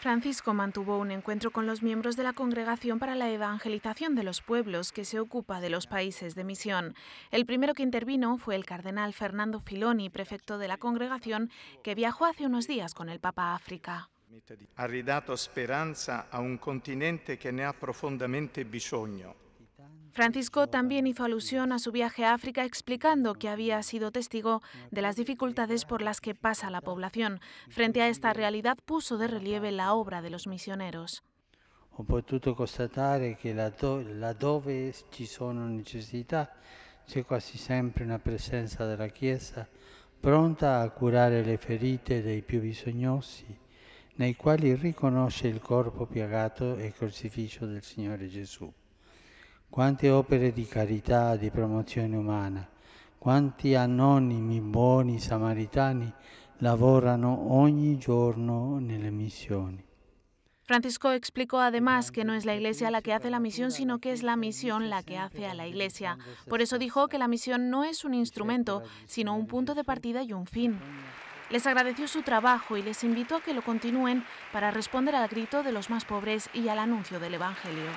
Francisco mantuvo un encuentro con los miembros de la Congregación para la Evangelización de los Pueblos que se ocupa de los países de misión. El primero que intervino fue el cardenal Fernando Filoni, prefecto de la congregación, que viajó hace unos días con el Papa a África. Ha a un continente que ne ha profondamente bisogno. Francisco también hizo alusión a su viaje a África explicando que había sido testigo de las dificultades por las que pasa la población. Frente a esta realidad puso de relieve la obra de los misioneros. He podido constatar que donde ci necesidad, hay casi siempre una una de la Chiesa pronta a curare le ferite más più bisognosi, nei quali riconosce el corpo piagato e el crocifisso del Señor Jesús quante opere di carità, di promozione umana, quanti anonimi buoni samaritani laborano ogni giorno nelle missioni. Francisco explicó además que no es la Iglesia la que hace la misión, sino que es la misión la que hace a la Iglesia. Por eso dijo que la misión no es un instrumento, sino un punto de partida y un fin. Les agradeció su trabajo y les invitó a que lo continúen para responder al grito de los más pobres y al anuncio del Evangelio.